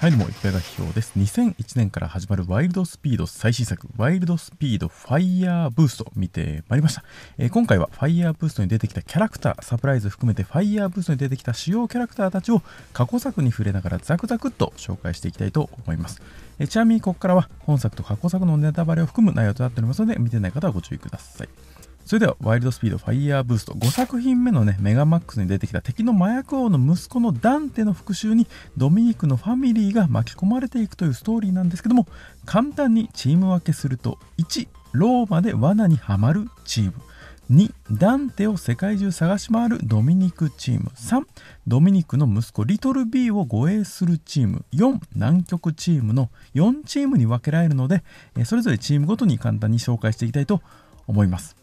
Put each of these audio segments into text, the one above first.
はいどうも、いかがひょです。2001年から始まるワイルドスピード最新作、ワイルドスピードファイヤーブースト見てまいりました、えー、今回はファイヤーブーストに出てきたキャラクター、サプライズ含めてファイヤーブーストに出てきた主要キャラクターたちを過去作に触れながらザクザクっと紹介していきたいと思います。えー、ちなみにここからは本作と過去作のネタバレを含む内容となっておりますので、見てない方はご注意ください。それではワイルドスピードファイヤーブースト5作品目のねメガマックスに出てきた敵の麻薬王の息子のダンテの復讐にドミニクのファミリーが巻き込まれていくというストーリーなんですけども簡単にチーム分けすると1ローマで罠にはまるチーム2ダンテを世界中探し回るドミニクチーム3ドミニクの息子リトル B を護衛するチーム4南極チームの4チームに分けられるのでそれぞれチームごとに簡単に紹介していきたいと思います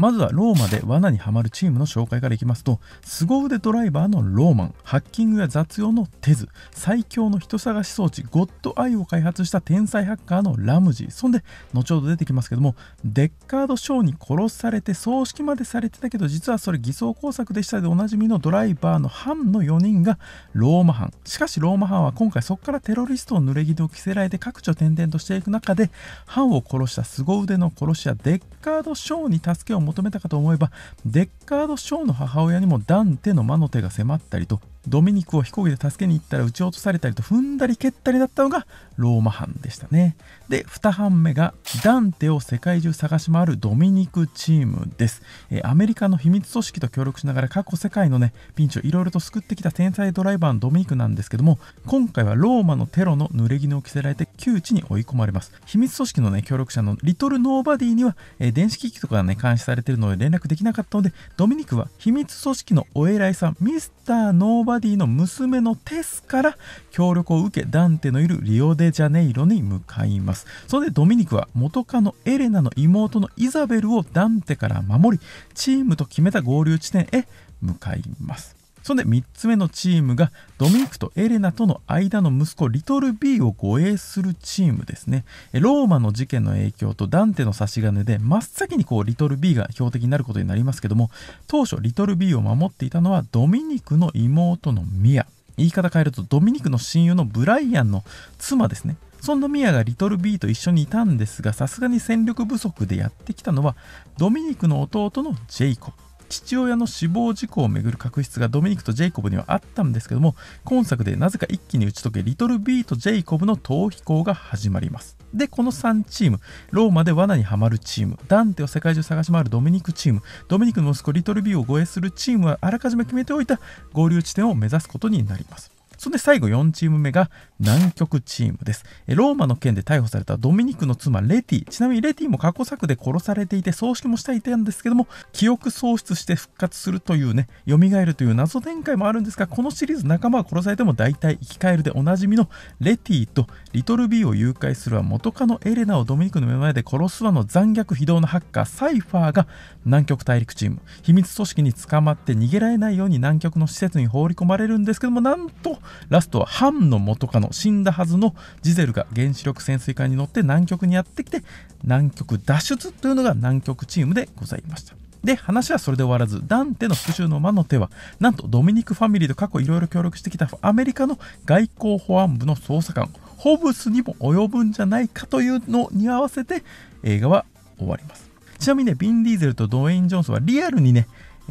まずはローマで罠にはまるチームの紹介からいきますと凄腕ドライバーのローマンハッキングや雑用のテズ最強の人探し装置ゴッドアイを開発した天才ハッカーのラムジーそんで後ほど出てきますけどもデッカード・ショーに殺されて葬式までされてたけど実はそれ偽装工作でしたでおなじみのドライバーの班の4人がローマ班しかしローマ班は今回そこからテロリストの濡れ着を着せられて各地を転々としていく中でンを殺した凄腕の殺し屋デッカード・ショーに助けを求求めたかと思えばデッカード・ショーの母親にもダンテの魔の手が迫ったりとドミニクを飛行機で助けに行ったら撃ち落とされたりと踏んだり蹴ったりだったのがローマ班でしたね。で、2班目がダンテを世界中探し回るドミニクチームです。えアメリカの秘密組織と協力しながら過去世界のね、ピンチをいろいろと救ってきた天才ドライバーのドミニクなんですけども、今回はローマのテロの濡れ衣を着せられて窮地に追い込まれます。秘密組織のね、協力者のリトルノーバディには、え電子機器とかがね、監視されているので連絡できなかったので、ドミニクは秘密組織のお偉いさん、ミスター・ノーバディの娘のテスから協力を受けダンテのいるリオデジャネイロに向かいますそれでドミニクは元カノエレナの妹のイザベルをダンテから守りチームと決めた合流地点へ向かいますそんで3つ目のチームがドミニクとエレナとの間の息子リトル B を護衛するチームですねローマの事件の影響とダンテの差し金で真っ先にこうリトル B が標的になることになりますけども当初リトル B を守っていたのはドミニクの妹のミア言い方変えるとドミニクの親友のブライアンの妻ですねそんなミアがリトル B と一緒にいたんですがさすがに戦力不足でやってきたのはドミニクの弟のジェイコブ父親の死亡事故をめぐる確執がドミニクとジェイコブにはあったんですけども今作でなぜか一気に打ち解けリトル・ビーとジェイコブの逃避行が始まりますでこの3チームローマで罠にはまるチームダンテを世界中探し回るドミニクチームドミニクの息子リトル・ビーを護衛するチームはあらかじめ決めておいた合流地点を目指すことになりますそんで最後4チーム目が南極チームです。ローマの件で逮捕されたドミニクの妻レティ。ちなみにレティも過去作で殺されていて葬式もしていたんですけども、記憶喪失して復活するというね、蘇るという謎展開もあるんですが、このシリーズ仲間は殺されても大体生き返るでおなじみのレティとリトル B を誘拐するは元カノエレナをドミニクの目の前で殺すはの残虐非道なハッカーサイファーが南極大陸チーム、秘密組織に捕まって逃げられないように南極の施設に放り込まれるんですけども、なんとラストはハンの元カノ死んだはずのジゼルが原子力潜水艦に乗って南極にやってきて南極脱出というのが南極チームでございました。で、話はそれで終わらず、ダンテの復讐の魔の手は、なんとドミニクファミリーと過去いろいろ協力してきたアメリカの外交保安部の捜査官、ホブスにも及ぶんじゃないかというのに合わせて映画は終わります。ちなみにね、ビン・ディーゼルとドウェイン・ジョンソンはリアルにね、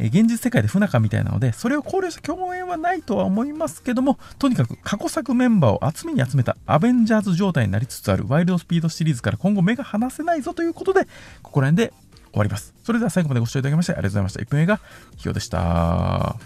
現実世界で不仲みたいなので、それを考慮した共演はないとは思いますけども、とにかく過去作メンバーを集めに集めたアベンジャーズ状態になりつつあるワイルドスピードシリーズから今後目が離せないぞということで、ここら辺で終わります。それでは最後までご視聴いただきましてありがとうございました。1分映画、ひよでした。